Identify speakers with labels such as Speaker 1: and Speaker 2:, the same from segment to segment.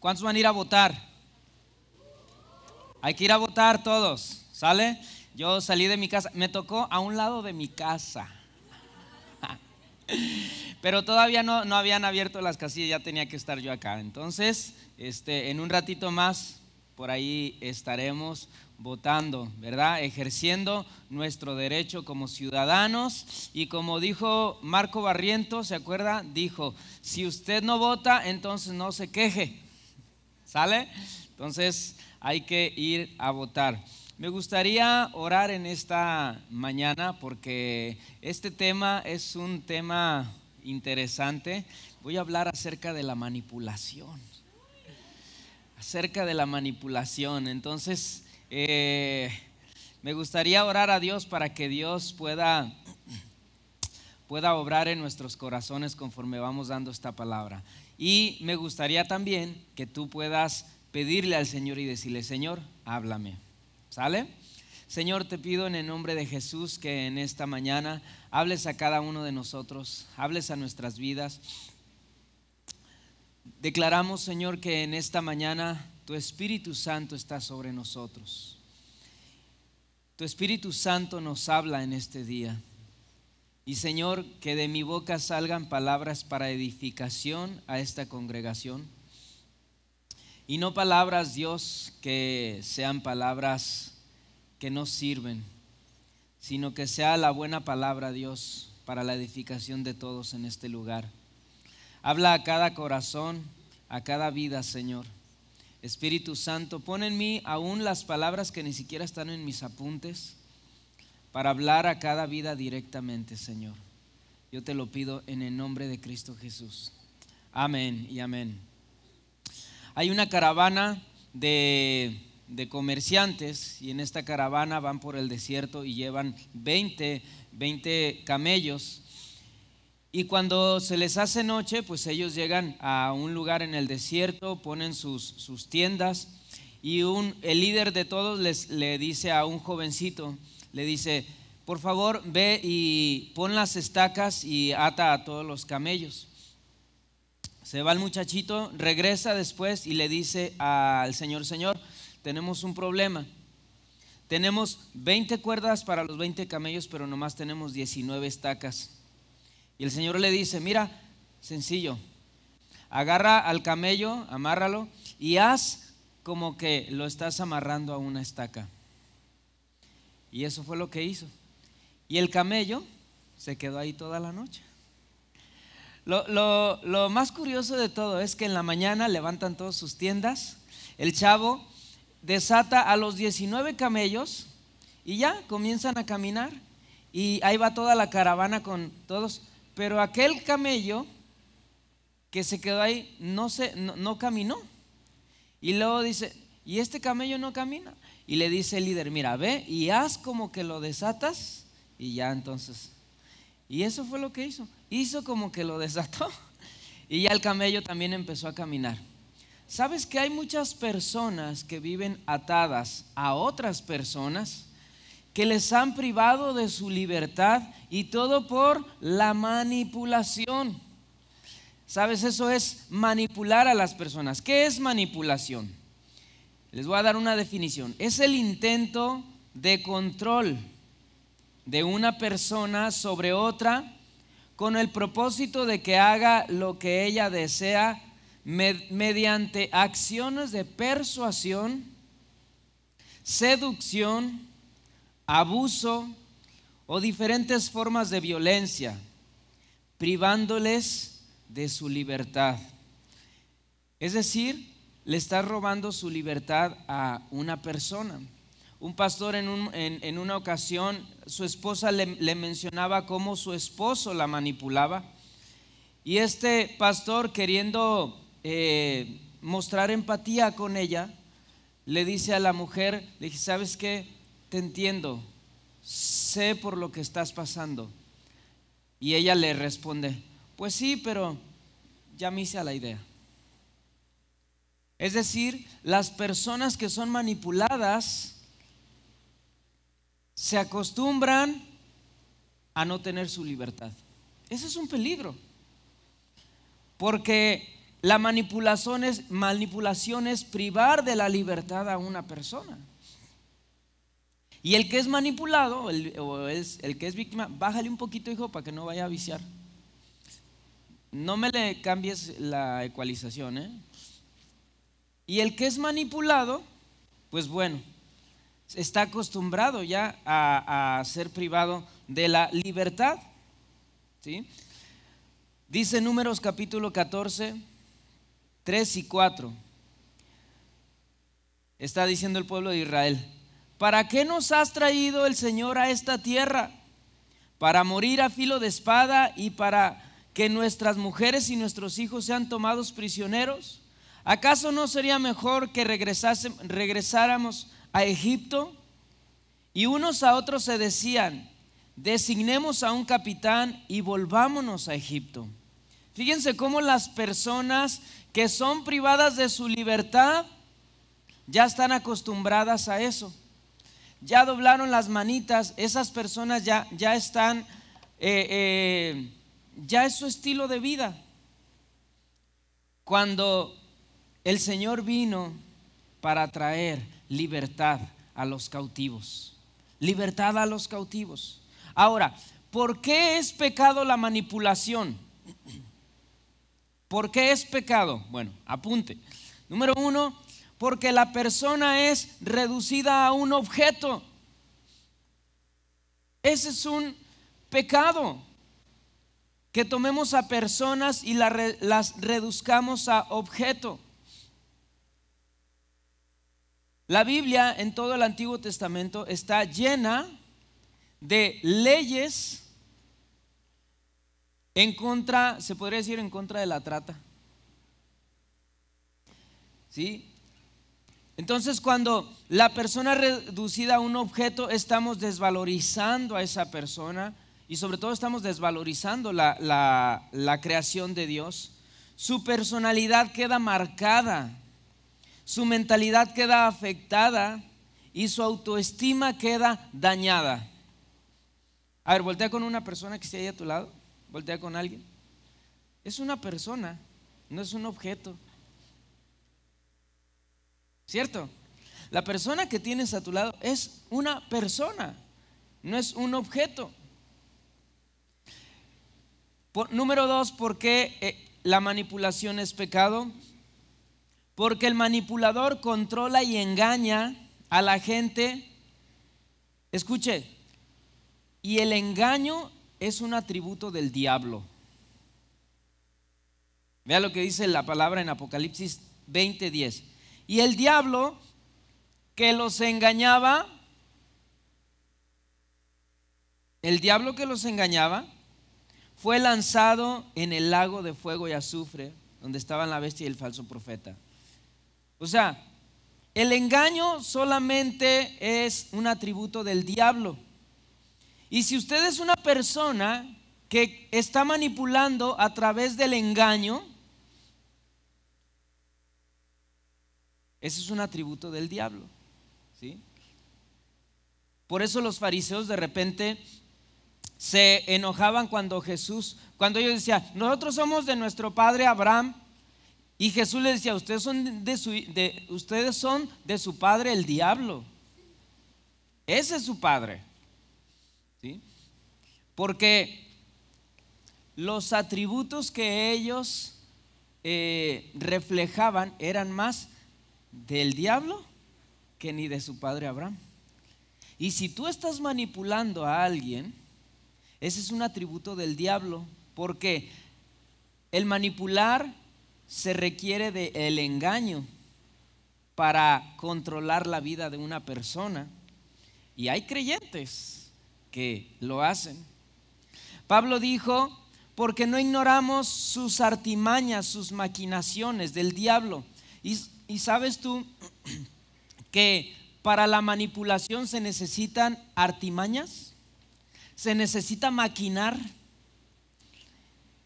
Speaker 1: ¿Cuántos van a ir a votar? Hay que ir a votar todos, ¿sale? Yo salí de mi casa, me tocó a un lado de mi casa. Pero todavía no, no habían abierto las casillas, ya tenía que estar yo acá. Entonces, este, en un ratito más, por ahí estaremos votando, ¿verdad? Ejerciendo nuestro derecho como ciudadanos. Y como dijo Marco Barriento, ¿se acuerda? Dijo, si usted no vota, entonces no se queje ¿Sale? Entonces hay que ir a votar. Me gustaría orar en esta mañana porque este tema es un tema interesante. Voy a hablar acerca de la manipulación. Acerca de la manipulación. Entonces, eh, me gustaría orar a Dios para que Dios pueda, pueda obrar en nuestros corazones conforme vamos dando esta palabra. Y me gustaría también que tú puedas pedirle al Señor y decirle, Señor, háblame. ¿Sale? Señor, te pido en el nombre de Jesús que en esta mañana hables a cada uno de nosotros, hables a nuestras vidas. Declaramos, Señor, que en esta mañana tu Espíritu Santo está sobre nosotros. Tu Espíritu Santo nos habla en este día. Y Señor, que de mi boca salgan palabras para edificación a esta congregación. Y no palabras, Dios, que sean palabras que no sirven, sino que sea la buena palabra, Dios, para la edificación de todos en este lugar. Habla a cada corazón, a cada vida, Señor. Espíritu Santo, pon en mí aún las palabras que ni siquiera están en mis apuntes para hablar a cada vida directamente, Señor. Yo te lo pido en el nombre de Cristo Jesús. Amén y amén. Hay una caravana de, comerciantes y en esta caravana van por el desierto y llevan 20, 20 camellos. Y cuando se les hace noche, pues ellos llegan a un lugar en el desierto, ponen sus, sus tiendas y un, el líder de todos les, le dice a un jovencito, le dice, por favor, ve y pon las estacas y ata a todos los camellos. Se va el muchachito, regresa después y le dice al Señor, Señor, tenemos un problema. Tenemos 20 cuerdas para los 20 camellos, pero nomás tenemos 19 estacas. Y el Señor le dice, mira, sencillo, agarra al camello, amárralo y haz como que lo estás amarrando a una estaca. Y eso fue lo que hizo. Y el camello se quedó ahí toda la noche. Lo, más curioso de todo es que en la mañana levantan todas sus tiendas, el chavo desata a los 19 camellos y ya comienzan a caminar y ahí va toda la caravana con todos, pero aquel camello que se quedó ahí no, se, no, no caminó. Y luego dice, ¿y este camello no camina? y le dice el líder, mira, ve y haz como que lo desatas y ya entonces. Y eso fue lo que hizo. Hizo como que lo desató y ya el camello también empezó a caminar. ¿Sabes que hay muchas personas que viven atadas a otras personas que les han privado de su libertad y todo por la manipulación? ¿Sabes? Eso es manipular a las personas. ¿Qué es manipulación? Les voy a dar una definición. Es el intento de control de una persona sobre otra con el propósito de que haga lo que ella desea mediante acciones de persuasión, seducción, abuso o diferentes formas de violencia, privándoles de su libertad. Es decir, le está robando su libertad a una persona. Un pastor en, en, una ocasión, su esposa le, mencionaba cómo su esposo la manipulaba. Y este pastor, queriendo eh, mostrar empatía con ella, le dice a la mujer, le ¿sabes qué? Te entiendo, sé por lo que estás pasando. Y ella le responde, pues sí, pero ya me hice a la idea. Es decir, las personas que son manipuladas se acostumbran a no tener su libertad. Ese es un peligro. Porque la manipulación es, manipulación es privar de la libertad a una persona. Y el que es manipulado, o es, el que es víctima, bájale un poquito, hijo, para que no vaya a viciar. No me le cambies la ecualización, ¿eh? Y el que es manipulado, pues bueno, está acostumbrado ya a, ser privado de la libertad. ¿sí? Dice Números capítulo 14, 3 y 4. Está diciendo el pueblo de Israel, ¿para qué nos has traído el Señor a esta tierra? Para morir a filo de espada y para que nuestras mujeres y nuestros hijos sean tomados prisioneros. ¿Acaso no sería mejor que regresáramos a Egipto? Y unos a otros se decían, designemos a un capitán y volvámonos a Egipto. Fíjense cómo las personas que son privadas de su libertad ya están acostumbradas a eso. Ya doblaron las manitas, esas personas ya, ya están, eh, eh, ya es su estilo de vida. Cuando el Señor vino para traer libertad a los cautivos. Libertad a los cautivos. Ahora, ¿por qué es pecado la manipulación? ¿Por qué es pecado? Bueno, apunte. Número uno, porque la persona es reducida a un objeto. Ese es un pecado. Que tomemos a personas y las reduzcamos a objeto. La Biblia en todo el Antiguo Testamento está llena de leyes en contra, se podría decir en contra de la trata. ¿Sí? Entonces cuando la persona reducida a un objeto, estamos desvalorizando a esa persona y sobre todo estamos desvalorizando la creación de Dios. Su personalidad queda marcada su mentalidad queda afectada y su autoestima queda dañada. A ver, voltea con una persona que esté ahí a tu lado, voltea con alguien. Es una persona, no es un objeto. ¿Cierto? La persona que tienes a tu lado es una persona, no es un objeto. número dos, ¿por qué eh, la manipulación es pecado? Porque el manipulador controla y engaña a la gente. Escuche, y el engaño es un atributo del diablo. Vea lo que dice la palabra en Apocalipsis 20:10. Y el diablo que los engañaba, el diablo que los engañaba, fue lanzado en el lago de fuego y azufre, donde estaban la bestia y el falso profeta. O sea, el engaño solamente es un atributo del diablo. Y si usted es una persona que está manipulando a través del engaño, ese es un atributo del diablo. ¿sí? Por eso los fariseos de repente se enojaban cuando Jesús, cuando ellos decían, nosotros somos de nuestro padre Abraham, y Jesús le decía, ustedes son de, su, de, ustedes son de su padre el diablo. Ese es su padre. ¿Sí? Porque los atributos que ellos eh, reflejaban eran más del diablo que ni de su padre Abraham. Y si tú estás manipulando a alguien, ese es un atributo del diablo, porque el manipular se requiere del el engaño para controlar la vida de una persona. Y hay creyentes que lo hacen. Pablo dijo, porque no ignoramos sus artimañas, sus maquinaciones del diablo. Y, y sabes tú que para la manipulación se necesitan artimañas, se necesita maquinar.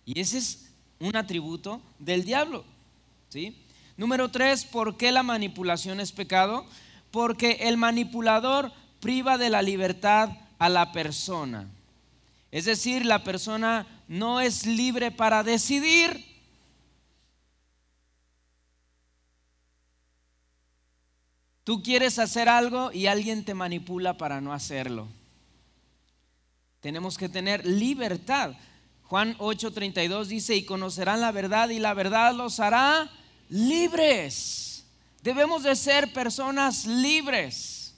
Speaker 1: Y ese es un atributo del diablo. ¿sí? Número tres, ¿por qué la manipulación es pecado? Porque el manipulador priva de la libertad a la persona. Es decir, la persona no es libre para decidir. Tú quieres hacer algo y alguien te manipula para no hacerlo. Tenemos que tener libertad. Juan 8:32 dice, y conocerán la verdad y la verdad los hará libres. Debemos de ser personas libres.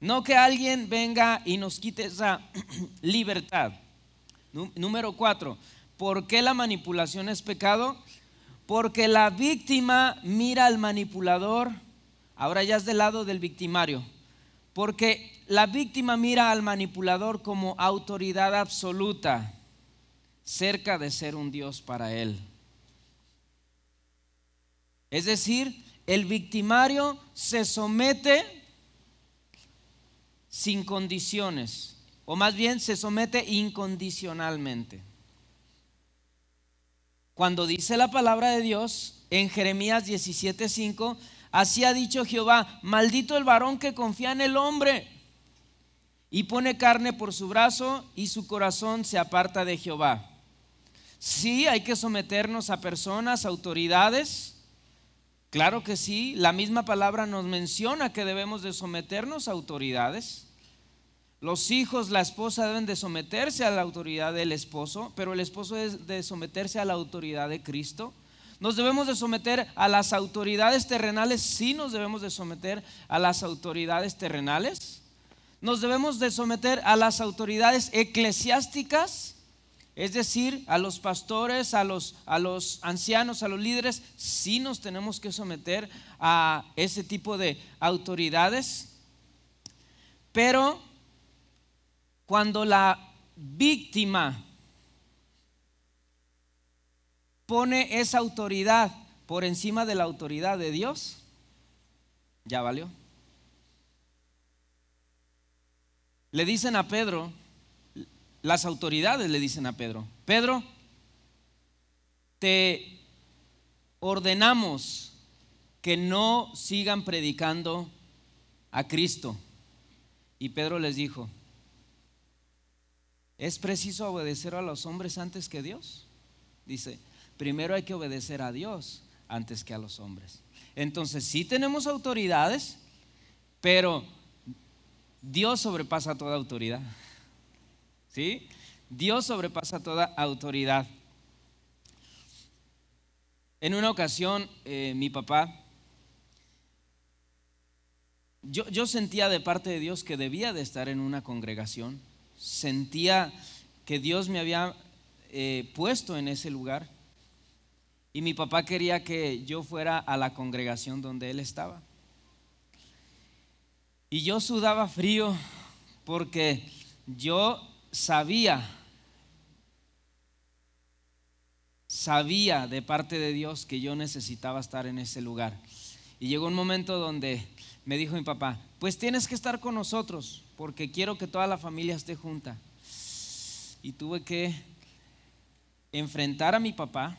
Speaker 1: No que alguien venga y nos quite esa libertad. Número cuatro, ¿Por qué la manipulación es pecado? Porque la víctima mira al manipulador. Ahora ya es del lado del victimario. Porque la víctima mira al manipulador como autoridad absoluta cerca de ser un Dios para él. Es decir, el victimario se somete sin condiciones, o más bien se somete incondicionalmente. Cuando dice la palabra de Dios en Jeremías 17:5, así ha dicho Jehová, maldito el varón que confía en el hombre y pone carne por su brazo y su corazón se aparta de Jehová. Sí, hay que someternos a personas, autoridades. Claro que sí, la misma palabra nos menciona que debemos de someternos a autoridades. Los hijos, la esposa deben de someterse a la autoridad del esposo, pero el esposo es de someterse a la autoridad de Cristo. Nos debemos de someter a las autoridades terrenales, sí nos debemos de someter a las autoridades terrenales. Nos debemos de someter a las autoridades eclesiásticas, es decir, a los pastores, a los, a los ancianos, a los líderes, sí nos tenemos que someter a ese tipo de autoridades. Pero cuando la víctima pone esa autoridad por encima de la autoridad de Dios, ya valió. Le dicen a Pedro, las autoridades le dicen a Pedro, Pedro, te ordenamos que no sigan predicando a Cristo. Y Pedro les dijo, ¿es preciso obedecer a los hombres antes que Dios? Dice, primero hay que obedecer a Dios antes que a los hombres. Entonces sí tenemos autoridades, pero Dios sobrepasa toda autoridad. Dios sobrepasa toda autoridad. En una ocasión, eh, mi papá, yo, sentía de parte de Dios que debía de estar en una congregación, sentía que Dios me había eh, puesto en ese lugar y mi papá quería que yo fuera a la congregación donde él estaba. Y yo sudaba frío porque yo sabía, sabía de parte de Dios que yo necesitaba estar en ese lugar. Y llegó un momento donde me dijo mi papá, pues tienes que estar con nosotros porque quiero que toda la familia esté junta. Y tuve que enfrentar a mi papá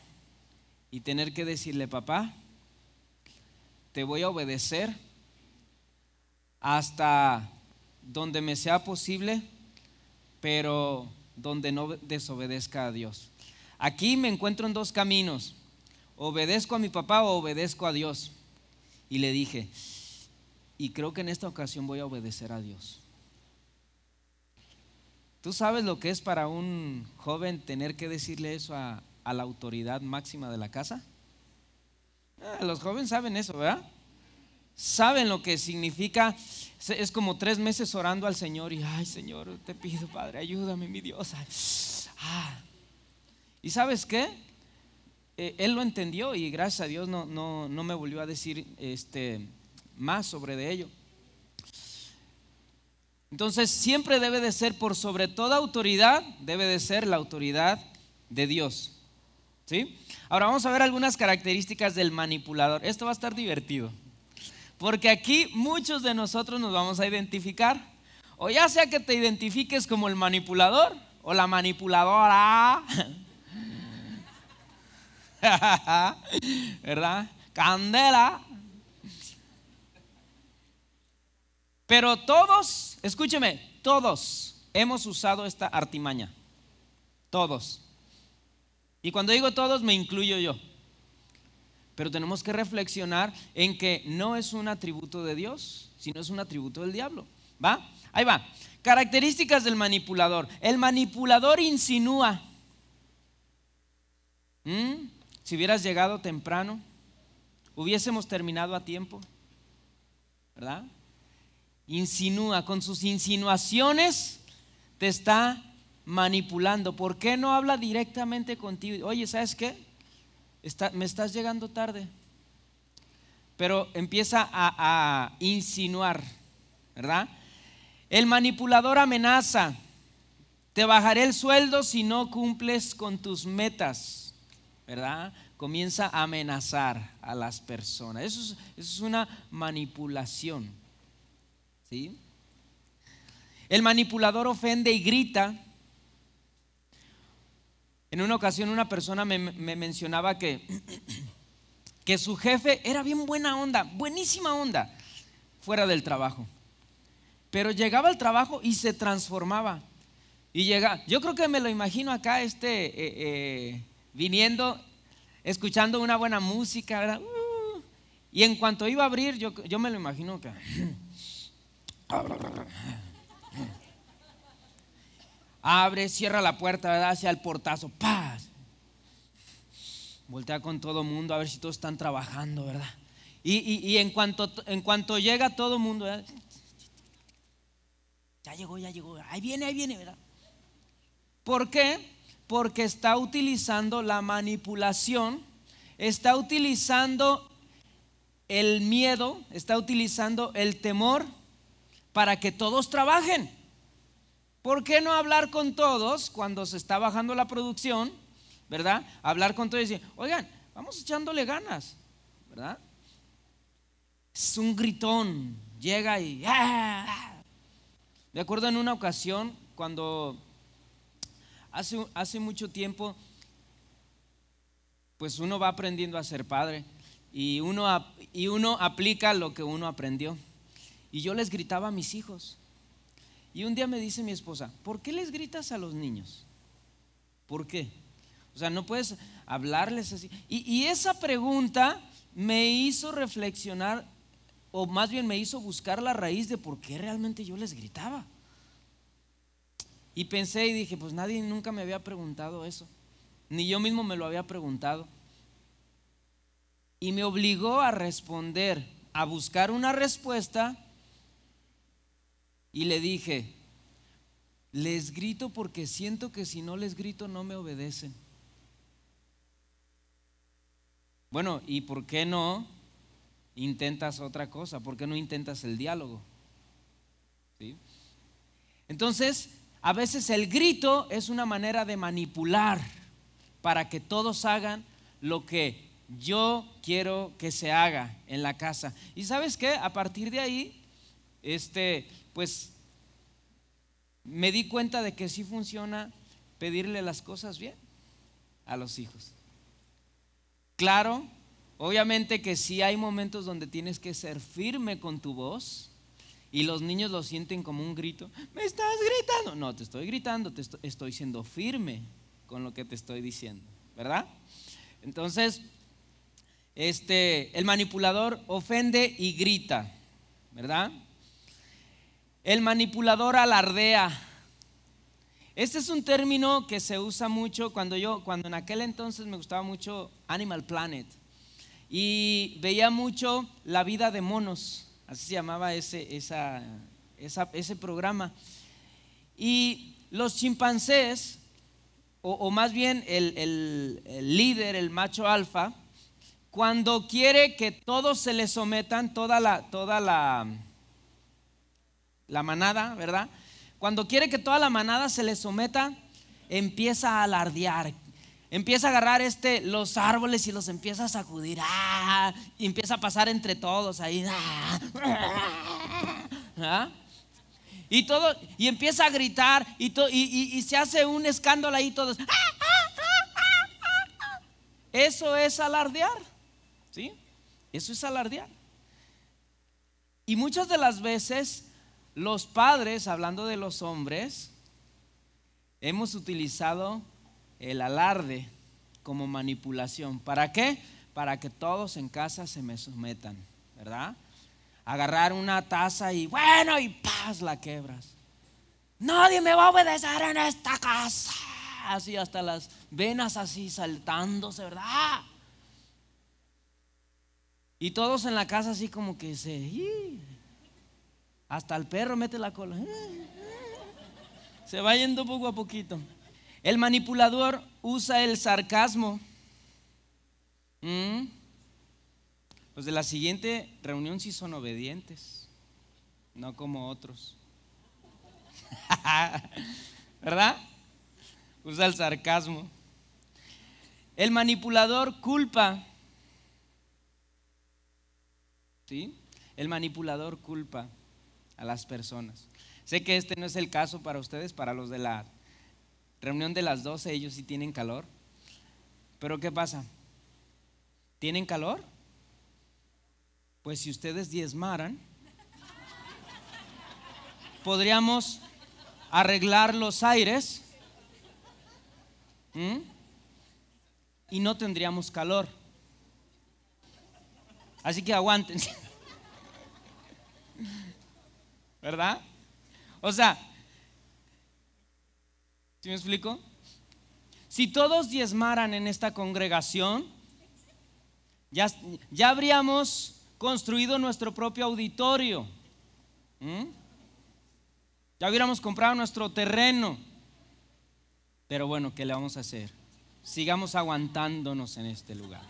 Speaker 1: y tener que decirle, papá, te voy a obedecer hasta donde me sea posible pero donde no desobedezca a Dios. Aquí me encuentro en dos caminos. Obedezco a mi papá o obedezco a Dios. Y le dije, y creo que en esta ocasión voy a obedecer a Dios. ¿Tú sabes lo que es para un joven tener que decirle eso a, la autoridad máxima de la casa? Ah, los jóvenes saben eso, ¿verdad? saben lo que significa. Es como tres meses orando al Señor y, ay Señor, te pido Padre, ayúdame, mi Dios. Ah, ah. ¿Y sabes qué? Eh, él lo entendió y gracias a Dios no, no me volvió a decir este, más sobre de ello. Entonces siempre debe de ser por sobre toda autoridad, debe de ser la autoridad de Dios. ¿Sí? Ahora vamos a ver algunas características del manipulador. Esto va a estar divertido. Porque aquí muchos de nosotros nos vamos a identificar. O ya sea que te identifiques como el manipulador o la manipuladora. ¿Verdad? Candela. Pero todos, escúcheme, todos hemos usado esta artimaña. Todos. Y cuando digo todos, me incluyo yo. Pero tenemos que reflexionar en que no es un atributo de Dios, sino es un atributo del diablo. ¿Va? Ahí va. Características del manipulador. El manipulador insinúa. ¿Mm? Si hubieras llegado temprano, hubiésemos terminado a tiempo. ¿Verdad? Insinúa, con sus insinuaciones te está manipulando. ¿Por qué no habla directamente contigo? Oye, ¿sabes qué? me estás llegando tarde. Pero empieza a, insinuar, ¿verdad? El manipulador amenaza, te bajaré el sueldo si no cumples con tus metas, ¿verdad? Comienza a amenazar a las personas. Eso es, eso es una manipulación, ¿sí? El manipulador ofende y grita, en una ocasión una persona me, mencionaba que, que su jefe era bien buena onda, buenísima onda, fuera del trabajo. Pero llegaba al trabajo y se transformaba. Y llega, yo creo que me lo imagino acá, este, eh, eh, viniendo, escuchando una buena música, uh, y en cuanto iba a abrir, yo, yo me lo imagino acá abre, cierra la puerta, ¿verdad? Hacia el portazo, ¡paz! Voltea con todo mundo a ver si todos están trabajando, ¿verdad? Y, en, cuanto, en cuanto llega todo mundo, ya llegó, ya llegó, ahí viene, ahí viene, ¿verdad? ¿Por qué? Porque está utilizando la manipulación, está utilizando el miedo, está utilizando el temor para que todos trabajen. ¿Por qué no hablar con todos cuando se está bajando la producción, verdad? Hablar con todos y decir, oigan, vamos echándole ganas, ¿verdad? Es un gritón, llega y... ¡ah! Me acuerdo en una ocasión cuando hace, hace mucho tiempo, pues uno va aprendiendo a ser padre y uno, y uno aplica lo que uno aprendió. Y yo les gritaba a mis hijos, y un día me dice mi esposa, ¿por qué les gritas a los niños? ¿Por qué? O sea, no puedes hablarles así. Y, esa pregunta me hizo reflexionar, o más bien me hizo buscar la raíz de por qué realmente yo les gritaba. Y pensé y dije, pues nadie nunca me había preguntado eso, ni yo mismo me lo había preguntado. Y me obligó a responder, a buscar una respuesta y le dije, les grito porque siento que si no les grito no me obedecen. Bueno, ¿y por qué no intentas otra cosa? ¿Por qué no intentas el diálogo? ¿Sí? Entonces, a veces el grito es una manera de manipular para que todos hagan lo que yo quiero que se haga en la casa. Y sabes qué, a partir de ahí, este, pues me di cuenta de que sí funciona pedirle las cosas bien a los hijos. Claro, obviamente que sí hay momentos donde tienes que ser firme con tu voz y los niños lo sienten como un grito, me estás gritando. No, te estoy gritando, te estoy, siendo firme con lo que te estoy diciendo, ¿verdad? Entonces, este, el manipulador ofende y grita, ¿verdad? El manipulador alardea. Este es un término que se usa mucho cuando yo, cuando en aquel entonces me gustaba mucho Animal Planet y veía mucho la vida de monos, así se llamaba ese, ese programa. Y los chimpancés, o, más bien el, el líder, el macho alfa, cuando quiere que todos se le sometan, toda la, toda la, la manada, ¿verdad? Cuando quiere que toda la manada se le someta, empieza a alardear. Empieza a agarrar este, los árboles y los empieza a sacudir. ¡ah! Y empieza a pasar entre todos ahí. Ah, ¿ah? Y todo, y empieza a gritar y, y, y, se hace un escándalo ahí todos. Ah, Eso es alardear. ¿Sí? Eso es alardear. Y muchas de las veces los padres, hablando de los hombres, hemos utilizado el alarde como manipulación. ¿Para qué? Para que todos en casa se me sometan, ¿verdad? Agarrar una taza y bueno, y paz la quebras. Nadie me va a obedecer en esta casa. Así hasta las venas así saltándose, ¿verdad? Y todos en la casa así como que se... Hasta el perro mete la cola. Se va yendo poco a poquito. El manipulador usa el sarcasmo. Mm. Los de la siguiente reunión sí son obedientes, no como otros. ¿Verdad? Usa el sarcasmo. El manipulador culpa. ¿Sí? El manipulador culpa a las personas. Sé que este no es el caso para ustedes, para los de la reunión de las 12, ellos sí tienen calor. Pero ¿qué pasa? ¿Tienen calor? Pues si ustedes diezmaran, podríamos arreglar los aires y no tendríamos calor. Así que aguanten. ¿verdad? O sea, ¿sí me explico? Si todos diezmaran en esta congregación, ya, ya habríamos construido nuestro propio auditorio. Ya hubiéramos comprado nuestro terreno. Pero bueno, ¿qué le vamos a hacer? Sigamos aguantándonos en este lugar.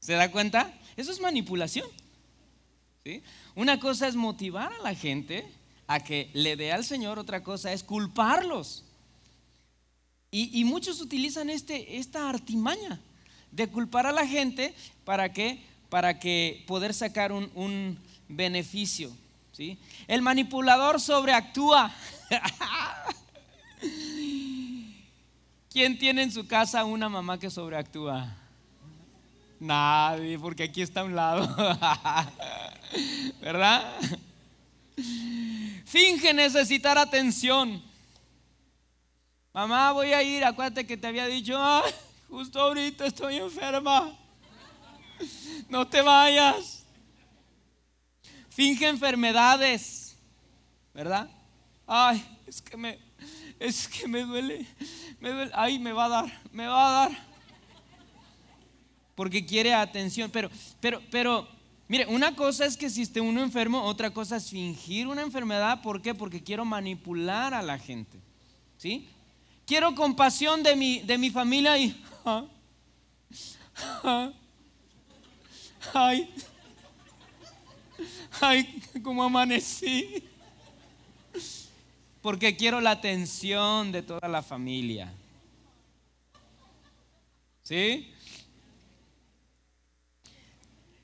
Speaker 1: ¿Se da cuenta? Eso es manipulación. Una cosa es motivar a la gente a que le dé al Señor, otra cosa es culparlos. Y, muchos utilizan este, esta artimaña de culpar a la gente para que, para que poder sacar un, beneficio. El manipulador sobreactúa. ¿Quién tiene en su casa una mamá que sobreactúa? Nadie, porque aquí está a un lado. ¿Verdad? Finge necesitar atención. Mamá, voy a ir, acuérdate que te había dicho, justo ahorita estoy enferma. No te vayas. Finge enfermedades, ¿verdad? Ay, es que me, es que me me duele, ay, me va a dar, me va a dar. Porque quiere atención, pero, pero, pero Mire, una cosa es que existe uno enfermo, otra cosa es fingir una enfermedad. ¿Por qué? Porque quiero manipular a la gente. ¿Sí? Quiero compasión de mi, de mi familia y... Ay, ay, cómo amanecí. Porque quiero la atención de toda la familia. ¿Sí?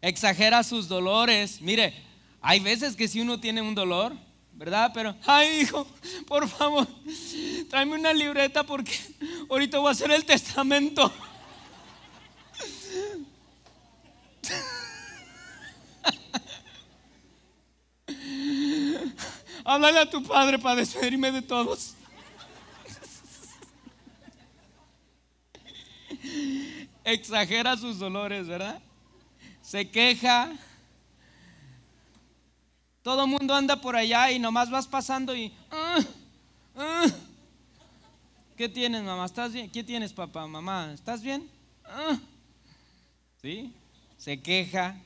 Speaker 1: exagera sus dolores. Mire, hay veces que si uno tiene un dolor, ¿verdad? Pero, ay hijo, por favor, tráeme una libreta porque ahorita voy a hacer el testamento. Háblale a tu padre para despedirme de todos. Exagera sus dolores, ¿verdad? se queja. Todo el mundo anda por allá y nomás vas pasando y... Ah, ah". ¿Qué tienes, mamá? ¿Estás bien? ¿Qué tienes, papá, mamá? ¿Estás bien? Ah. ¿Sí? Se queja.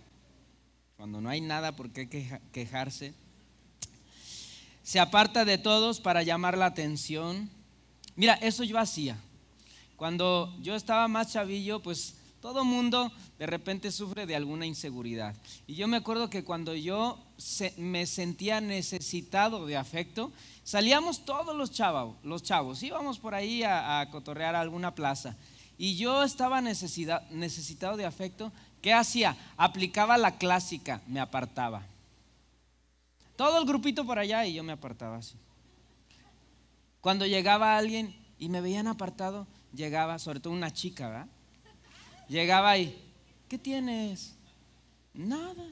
Speaker 1: Cuando no hay nada por qué quejarse. Se aparta de todos para llamar la atención. Mira, eso yo hacía. Cuando yo estaba más chavillo, pues todo mundo de repente sufre de alguna inseguridad. Y yo me acuerdo que cuando yo me sentía necesitado de afecto, salíamos todos los chavos, los chavos íbamos por ahí a, cotorrear a alguna plaza. Y yo estaba necesitado de afecto. ¿Qué hacía? Aplicaba la clásica, me apartaba. Todo el grupito por allá y yo me apartaba así. Cuando llegaba alguien y me veían apartado, llegaba, sobre todo una chica, ¿verdad? Llegaba ahí, ¿qué tienes? Nada.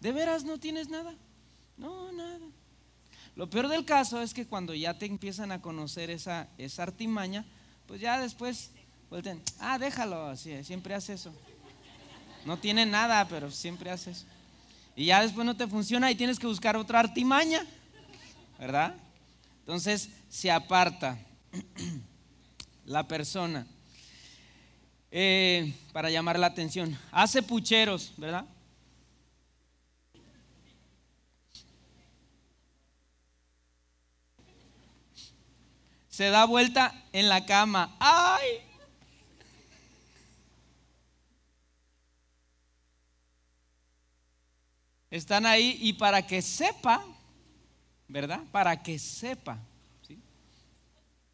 Speaker 1: ¿De veras no tienes nada? No, nada. Lo peor del caso es que cuando ya te empiezan a conocer esa, esa artimaña, pues ya después vuelten, ah, déjalo, así, siempre hace eso. No tiene nada, pero siempre hace eso. Y ya después no te funciona y tienes que buscar otra artimaña, ¿verdad? Entonces se aparta. la persona. Eh, para llamar la atención. Hace pucheros, ¿verdad? Se da vuelta en la cama. ¡Ay! Están ahí y para que sepa, ¿verdad? Para que sepa. ¿sí?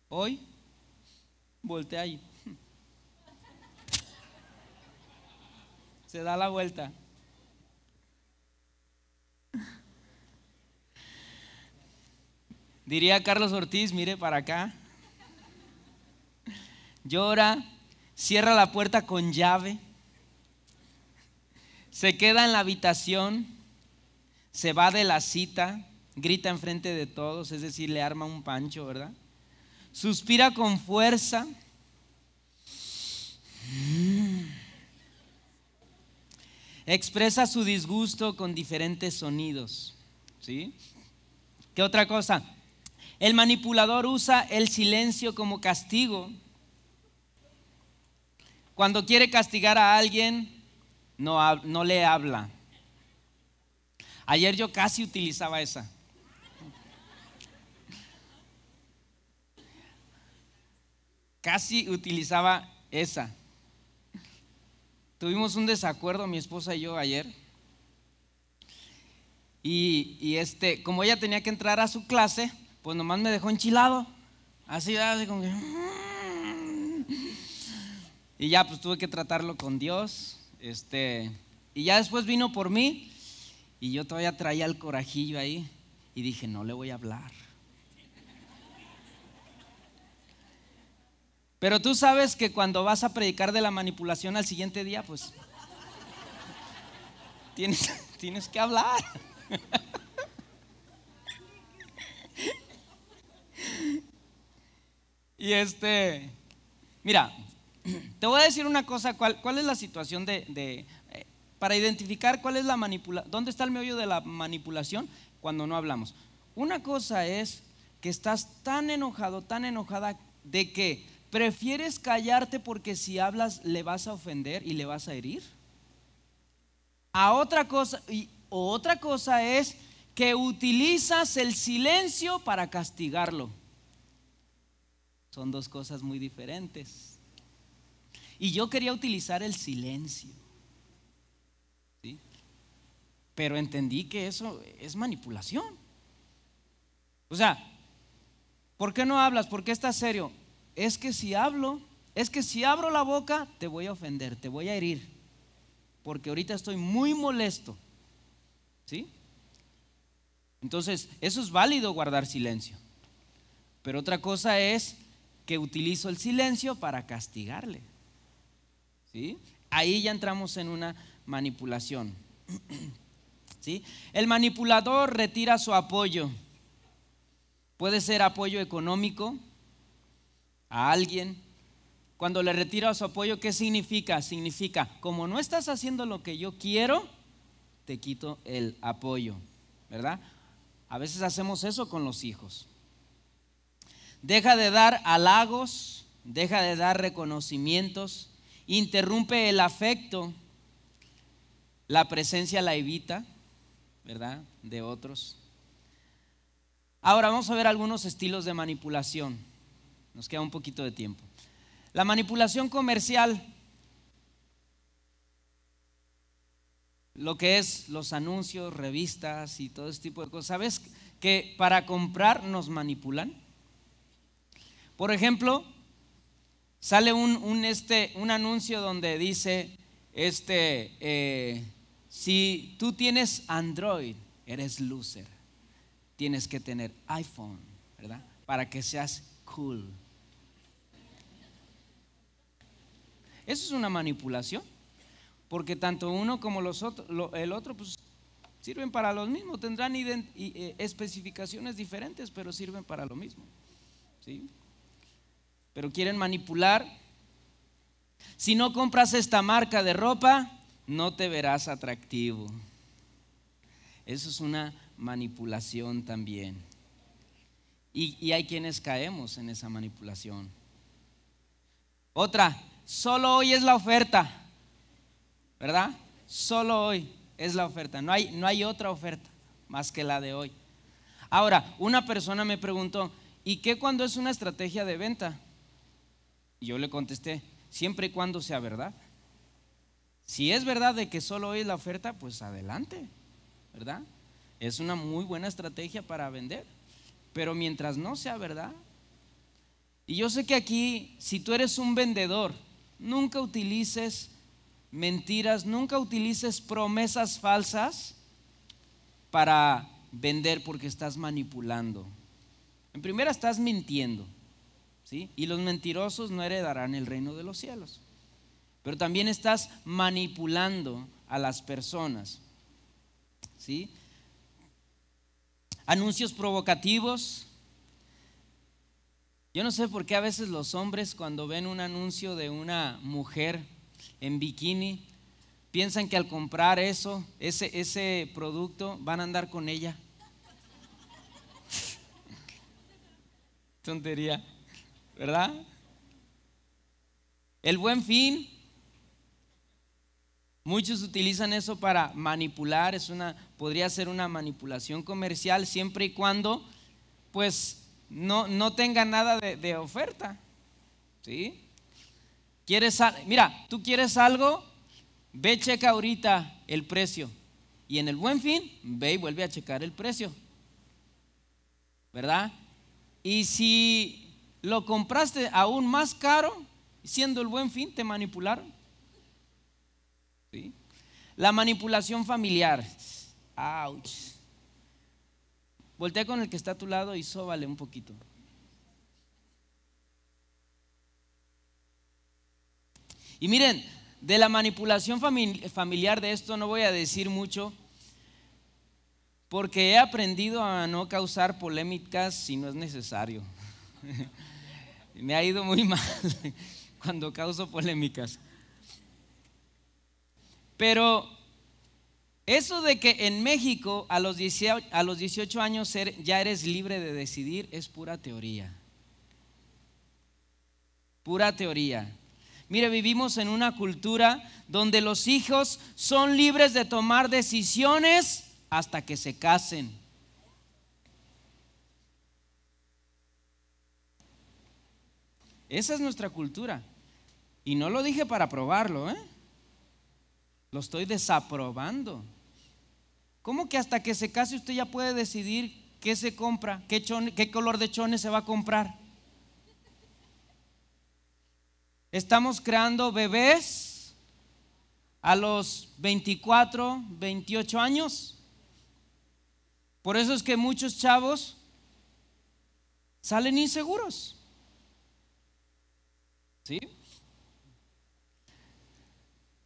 Speaker 1: Hoy voltea ahí. Se da la vuelta. Diría Carlos Ortiz, mire para acá. Llora, cierra la puerta con llave, se queda en la habitación, se va de la cita, grita enfrente de todos, es decir, le arma un pancho, ¿verdad? Suspira con fuerza. Expresa su disgusto con diferentes sonidos. ¿Sí? ¿Qué otra cosa? El manipulador usa el silencio como castigo. Cuando quiere castigar a alguien, no, no le habla. Ayer yo casi utilizaba esa. casi utilizaba esa. Tuvimos un desacuerdo mi esposa y yo ayer. Y, este, como ella tenía que entrar a su clase, pues nomás me dejó enchilado. Así, así como que... Mm". Y ya pues tuve que tratarlo con Dios. Este, y ya después vino por mí y yo todavía traía el corajillo ahí y dije, no le voy a hablar. Pero tú sabes que cuando vas a predicar de la manipulación al siguiente día, pues tienes, que hablar. Y este, mira, te voy a decir una cosa, ¿cuál, es la situación de, eh, para identificar cuál es la manipulación, dónde está el meollo de la manipulación cuando no hablamos? Una cosa es que estás tan enojado, tan enojada de que ¿Prefieres callarte porque si hablas le vas a ofender y le vas a herir? A otra cosa, y otra cosa es que utilizas el silencio para castigarlo. Son dos cosas muy diferentes. Y yo quería utilizar el silencio. ¿sí? Pero entendí que eso es manipulación. O sea, ¿por qué no hablas? ¿Por qué estás serio? es que si hablo, es que si abro la boca, te voy a ofender, te voy a herir, porque ahorita estoy muy molesto. ¿Sí? Entonces, eso es válido guardar silencio. Pero otra cosa es que utilizo el silencio para castigarle. ¿Sí? Ahí ya entramos en una manipulación. ¿Sí? El manipulador retira su apoyo. Puede ser apoyo económico, a alguien, cuando le retira su apoyo, ¿qué significa? Significa, como no estás haciendo lo que yo quiero, te quito el apoyo, ¿verdad? A veces hacemos eso con los hijos. Deja de dar halagos, deja de dar reconocimientos, interrumpe el afecto, la presencia la evita, ¿verdad? De otros. Ahora vamos a ver algunos estilos de manipulación. Nos queda un poquito de tiempo. La manipulación comercial, lo que es los anuncios, revistas y todo ese tipo de cosas. ¿Sabes que para comprar nos manipulan? Por ejemplo, sale un, este, anuncio donde dice, este, eh, si tú tienes Android, eres loser. Tienes que tener iPhone, ¿verdad? Para que seas cool Eso es una manipulación, porque tanto uno como los el otro pues, sirven para lo mismo, tendrán eh, especificaciones diferentes, pero sirven para lo mismo. ¿sí? Pero quieren manipular. Si no compras esta marca de ropa, no te verás atractivo. Eso es una manipulación también. y, hay quienes caemos en esa manipulación. Otra, Solo hoy es la oferta, ¿verdad? Solo hoy es la oferta. No hay, no hay otra oferta más que la de hoy. Ahora, una persona me preguntó, ¿y qué cuando es una estrategia de venta? Y yo le contesté, siempre y cuando sea verdad. Si es verdad de que solo hoy es la oferta, pues adelante, ¿verdad? Es una muy buena estrategia para vender. Pero mientras no sea verdad, y yo sé que aquí, si tú eres un vendedor, Nunca utilices mentiras, nunca utilices promesas falsas para vender porque estás manipulando. En primera estás mintiendo, ¿sí? Y los mentirosos no heredarán el reino de los cielos. Pero también estás manipulando a las personas, ¿sí? Anuncios provocativos, yo no sé por qué a veces los hombres cuando ven un anuncio de una mujer en bikini, piensan que al comprar eso, ese, ese producto, van a andar con ella. Tontería, ¿verdad? El buen fin, muchos utilizan eso para manipular, es una, podría ser una manipulación comercial siempre y cuando, pues, no, no tenga nada de, oferta. ¿Sí? ¿Quieres, mira, tú quieres algo, ve checa ahorita el precio. Y en el buen fin, ve y vuelve a checar el precio. ¿Verdad? Y si lo compraste aún más caro, siendo el buen fin, te manipularon. La manipulación familiar. Ouch. Voltea con el que está a tu lado y sóbale un poquito. Y miren, de la manipulación familiar de esto no voy a decir mucho, porque he aprendido a no causar polémicas si no es necesario. Me ha ido muy mal cuando causo polémicas. Pero eso de que en México a los 18, años ya eres libre de decidir es pura teoría. Pura teoría. Mire, vivimos en una cultura donde los hijos son libres de tomar decisiones hasta que se casen. Esa es nuestra cultura. Y no lo dije para probarlo, ¿eh? Lo estoy desaprobando. ¿Cómo que hasta que se case usted ya puede decidir qué se compra, qué, qué color de chones se va a comprar? Estamos creando bebés a los 24, 28 años. Por eso es que muchos chavos salen inseguros. ¿Sí?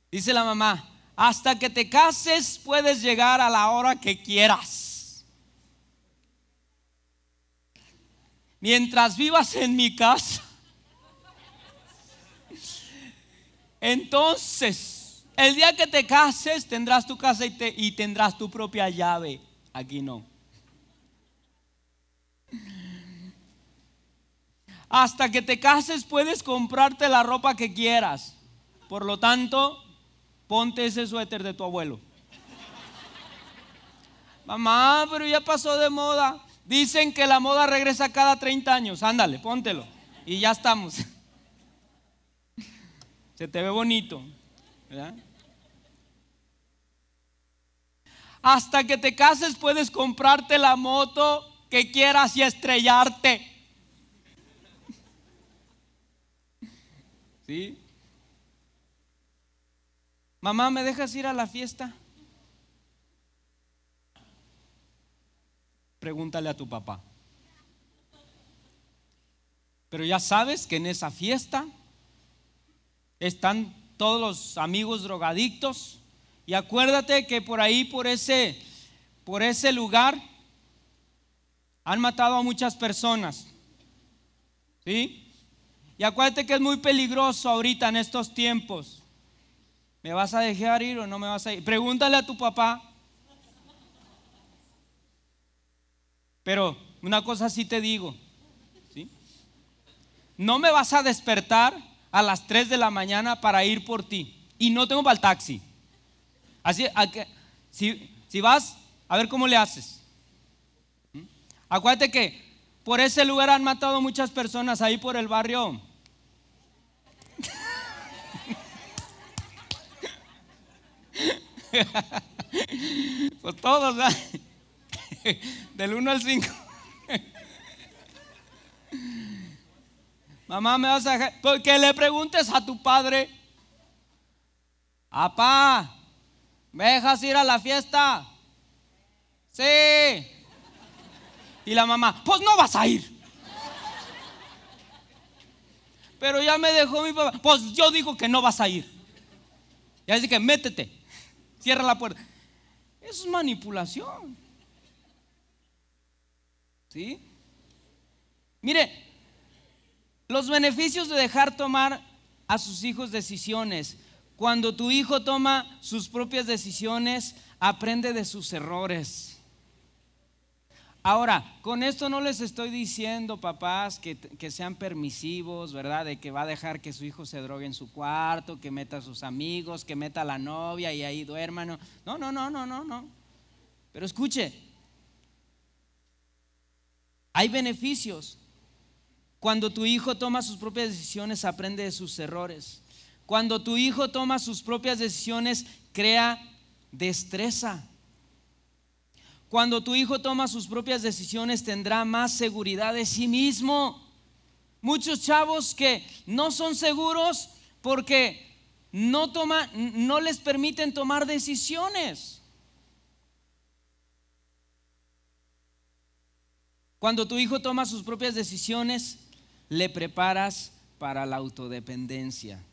Speaker 1: Dice la mamá, hasta que te cases puedes llegar a la hora que quieras. Mientras vivas en mi casa. Entonces, el día que te cases tendrás tu casa y, tendrás tu propia llave. Aquí no. Hasta que te cases puedes comprarte la ropa que quieras. Por lo tanto, ponte ese suéter de tu abuelo. Mamá, pero ya pasó de moda. Dicen que la moda regresa cada 30 años. Ándale, póntelo. Y ya estamos. Se te ve bonito. ¿verdad? Hasta que te cases puedes comprarte la moto que quieras y estrellarte. ¿Sí? Mamá, ¿me dejas ir a la fiesta? Pregúntale a tu papá. Pero ya sabes que en esa fiesta están todos los amigos drogadictos. Y acuérdate que por ahí, por ese, por ese lugar, han matado a muchas personas. ¿Sí? Y acuérdate que es muy peligroso ahorita en estos tiempos. ¿Me vas a dejar ir o no me vas a ir? Pregúntale a tu papá. Pero una cosa sí te digo. No me vas a despertar a las 3 de la mañana para ir por ti. Y no tengo para el taxi. Así, que, si, vas, a ver cómo le haces. ¿Mm? Acuérdate que por ese lugar han matado muchas personas ahí por el barrio Pues todos, ¿verdad? Del 1 al 5. Mamá, me vas a pues que le preguntes a tu padre. papá ¿me dejas ir a la fiesta? Sí. Y la mamá, pues no vas a ir. Pero ya me dejó mi papá. Pues yo digo que no vas a ir. Ya así que métete cierra la puerta. Eso es manipulación. ¿Sí? Mire, los beneficios de dejar tomar a sus hijos decisiones. Cuando tu hijo toma sus propias decisiones, aprende de sus errores. Ahora, con esto no les estoy diciendo, papás, que, sean permisivos, ¿verdad? De que va a dejar que su hijo se drogue en su cuarto, que meta a sus amigos, que meta a la novia y ahí duerman. No, no, no, no, no, no. Pero escuche, hay beneficios. Cuando tu hijo toma sus propias decisiones, aprende de sus errores. Cuando tu hijo toma sus propias decisiones, crea destreza. Cuando tu hijo toma sus propias decisiones tendrá más seguridad de sí mismo. Muchos chavos que no son seguros porque no, no les permiten tomar decisiones. Cuando tu hijo toma sus propias decisiones, le preparas para la autodependencia.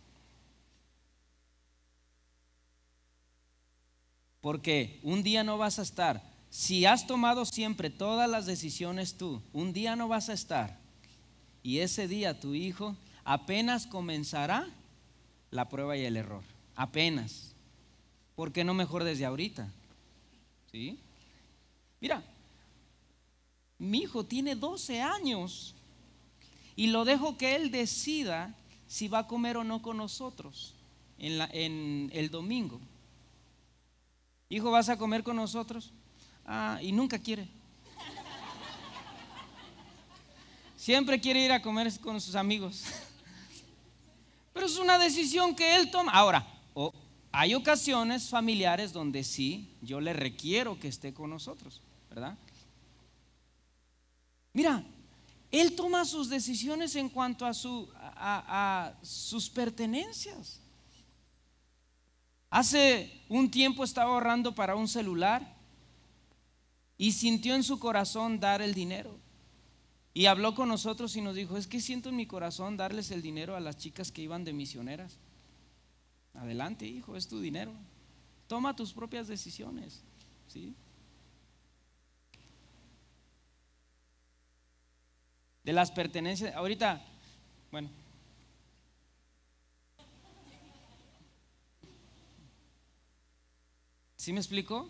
Speaker 1: Porque un día no vas a estar si has tomado siempre todas las decisiones tú, un día no vas a estar. Y ese día tu hijo apenas comenzará la prueba y el error. Apenas. ¿Por qué no mejor desde ahorita? ¿Sí? Mira, mi hijo tiene 12 años y lo dejo que él decida si va a comer o no con nosotros en, en el domingo. Hijo, ¿vas a comer con nosotros? Ah, y nunca quiere. Siempre quiere ir a comer con sus amigos. Pero es una decisión que él toma. Ahora, hay ocasiones familiares donde sí, yo le requiero que esté con nosotros, ¿verdad? Mira, él toma sus decisiones en cuanto a, su, a sus pertenencias. Hace un tiempo estaba ahorrando para un celular y sintió en su corazón dar el dinero. Y habló con nosotros y nos dijo, es que siento en mi corazón darles el dinero a las chicas que iban de misioneras. Adelante, hijo, es tu dinero. Toma tus propias decisiones. ¿sí? De las pertenencias, ahorita, bueno. ¿Sí me explicó?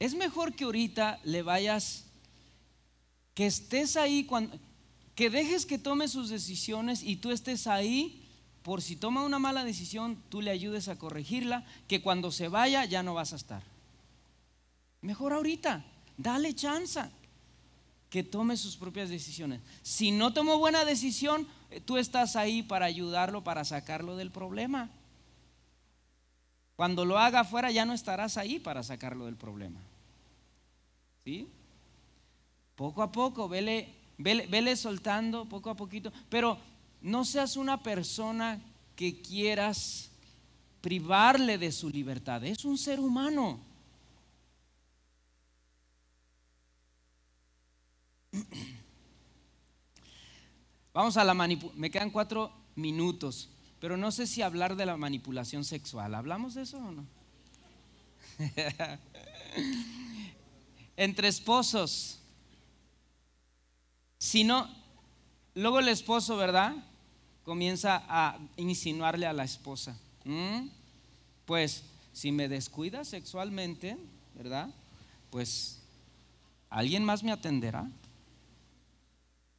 Speaker 1: Es mejor que ahorita le vayas, que estés ahí, cuando, que dejes que tome sus decisiones y tú estés ahí por si toma una mala decisión, tú le ayudes a corregirla, que cuando se vaya ya no vas a estar. Mejor ahorita, dale chance que tome sus propias decisiones. Si no tomó buena decisión, tú estás ahí para ayudarlo, para sacarlo del problema. Cuando lo haga afuera ya no estarás ahí para sacarlo del problema. ¿Sí? Poco a poco, vele, soltando poco a poquito, pero no seas una persona que quieras privarle de su libertad. Es un ser humano. Vamos a la manipulación. Me quedan cuatro minutos, pero no sé si hablar de la manipulación sexual. ¿Hablamos de eso o no? entre esposos. Si no, luego el esposo, ¿verdad? Comienza a insinuarle a la esposa. Pues si me descuida sexualmente, ¿verdad? Pues alguien más me atenderá.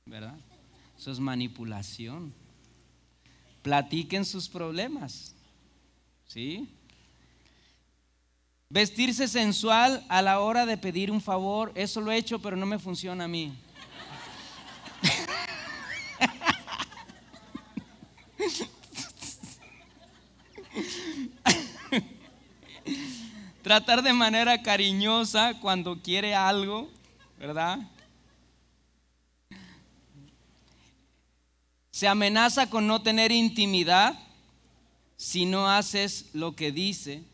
Speaker 1: ¿Verdad? Eso es manipulación. Platiquen sus problemas. ¿Sí? Vestirse sensual a la hora de pedir un favor, eso lo he hecho, pero no me funciona a mí. Tratar de manera cariñosa cuando quiere algo, ¿verdad? Se amenaza con no tener intimidad si no haces lo que dice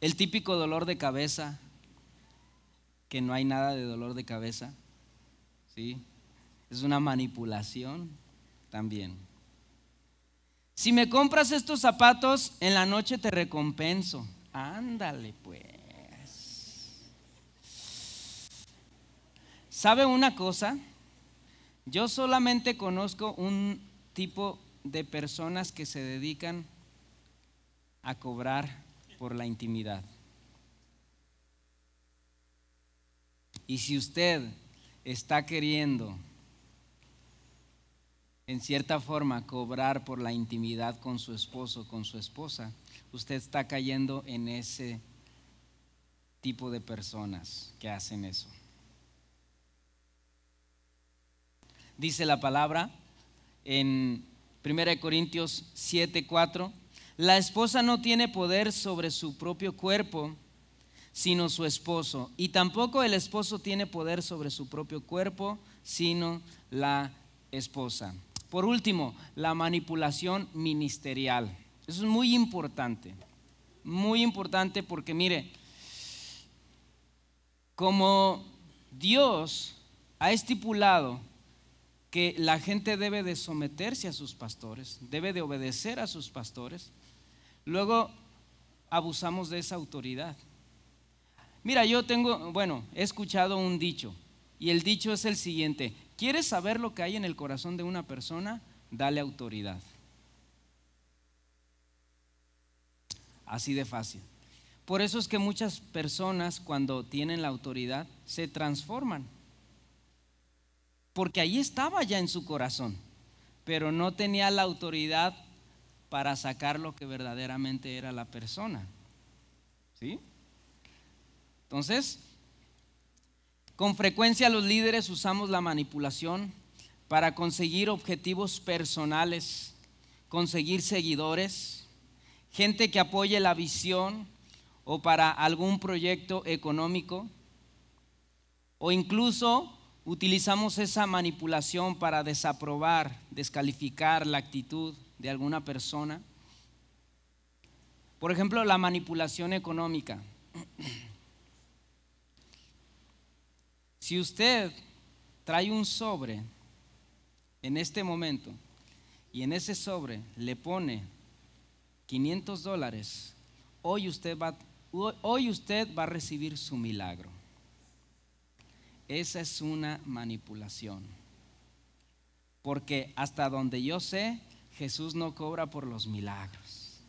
Speaker 1: El típico dolor de cabeza, que no hay nada de dolor de cabeza. ¿Sí? Es una manipulación también. Si me compras estos zapatos, en la noche te recompenso. Ándale, pues. ¿Sabe una cosa? Yo solamente conozco un tipo de personas que se dedican a cobrar por la intimidad. Y si usted está queriendo, en cierta forma, cobrar por la intimidad con su esposo, con su esposa, usted está cayendo en ese tipo de personas que hacen eso. Dice la palabra en 1 Corintios 7, 4 la esposa no tiene poder sobre su propio cuerpo, sino su esposo. Y tampoco el esposo tiene poder sobre su propio cuerpo, sino la esposa. Por último, la manipulación ministerial. Eso es muy importante. Muy importante porque mire, como Dios ha estipulado que la gente debe de someterse a sus pastores, debe de obedecer a sus pastores, luego abusamos de esa autoridad. Mira, yo tengo, bueno, he escuchado un dicho y el dicho es el siguiente, ¿quieres saber lo que hay en el corazón de una persona? Dale autoridad. Así de fácil. Por eso es que muchas personas cuando tienen la autoridad se transforman. Porque ahí estaba ya en su corazón, pero no tenía la autoridad para sacar lo que verdaderamente era la persona. ¿Sí? Entonces, con frecuencia los líderes usamos la manipulación para conseguir objetivos personales, conseguir seguidores, gente que apoye la visión o para algún proyecto económico, o incluso utilizamos esa manipulación para desaprobar, descalificar la actitud de alguna persona. Por ejemplo, la manipulación económica. Si usted trae un sobre en este momento y en ese sobre le pone 500 dólares, hoy usted va, hoy usted va a recibir su milagro. Esa es una manipulación. Porque hasta donde yo sé, Jesús no cobra por los milagros.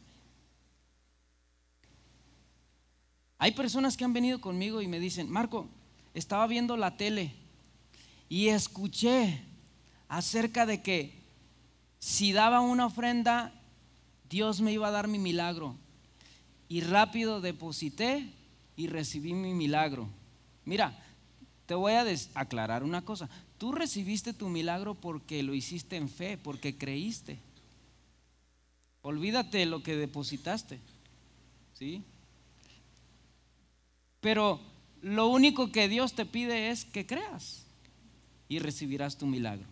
Speaker 1: Hay personas que han venido conmigo y me dicen, Marco, estaba viendo la tele y escuché acerca de que si daba una ofrenda, Dios me iba a dar mi milagro. Y rápido deposité y recibí mi milagro. Mira, te voy a aclarar una cosa. Tú recibiste tu milagro porque lo hiciste en fe, porque creíste. Olvídate lo que depositaste. ¿Sí? Pero lo único que Dios te pide es que creas y recibirás tu milagro.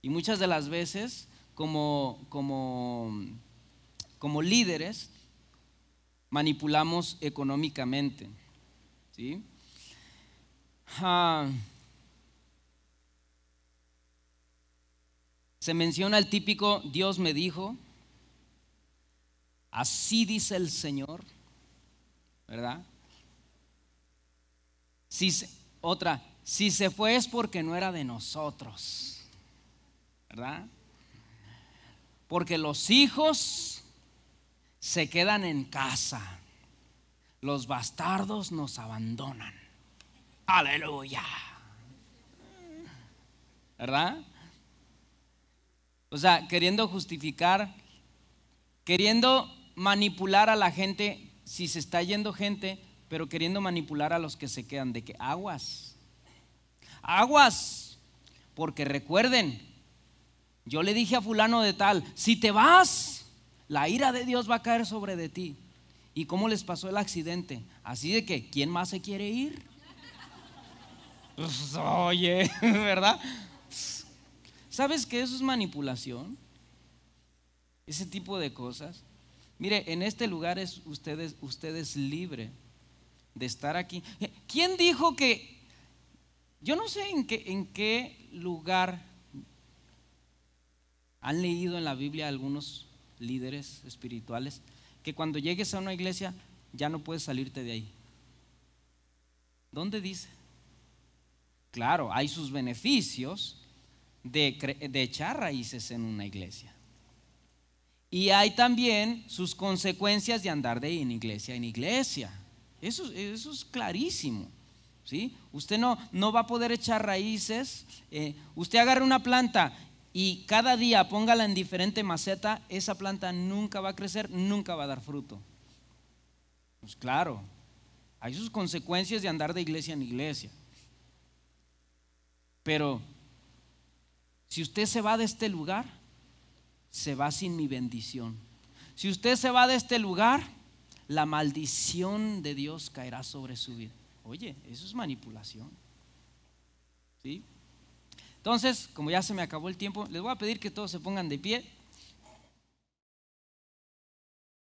Speaker 1: Y muchas de las veces, como, líderes, manipulamos económicamente. ¿sí? Ah, se menciona el típico Dios me dijo, Así dice el Señor, ¿verdad? Si otra, si se fue es porque no era de nosotros, ¿verdad? Porque los hijos se quedan en casa, los bastardos nos abandonan. Aleluya. ¿Verdad? O sea, queriendo justificar, queriendo manipular a la gente si se está yendo gente, pero queriendo manipular a los que se quedan, de que aguas, aguas, porque recuerden, yo le dije a fulano de tal, si te vas, la ira de Dios va a caer sobre de ti. ¿Y cómo les pasó el accidente? Así de que, ¿quién más se quiere ir? Pues, oye, ¿verdad? ¿Sabes que eso es manipulación? Ese tipo de cosas. Mire, en este lugar es ustedes, ustedes libre de estar aquí. ¿Quién dijo que? Yo no sé en qué, en qué lugar han leído en la Biblia algunos líderes espirituales que cuando llegues a una iglesia ya no puedes salirte de ahí. ¿Dónde dice? Claro, hay sus beneficios de echar raíces en una iglesia. Y hay también sus consecuencias de andar de iglesia en iglesia. Eso, es clarísimo. ¿sí? Usted no, no va a poder echar raíces. Eh, usted agarra una planta y cada día póngala en diferente maceta, esa planta nunca va a crecer, nunca va a dar fruto. Pues claro, hay sus consecuencias de andar de iglesia en iglesia. Pero si usted se va de este lugar, se va sin mi bendición. Si usted se va de este lugar, la maldición de Dios caerá sobre su vida. Oye, eso es manipulación. ¿Sí? Entonces, como ya se me acabó el tiempo, les voy a pedir que todos se pongan de pie.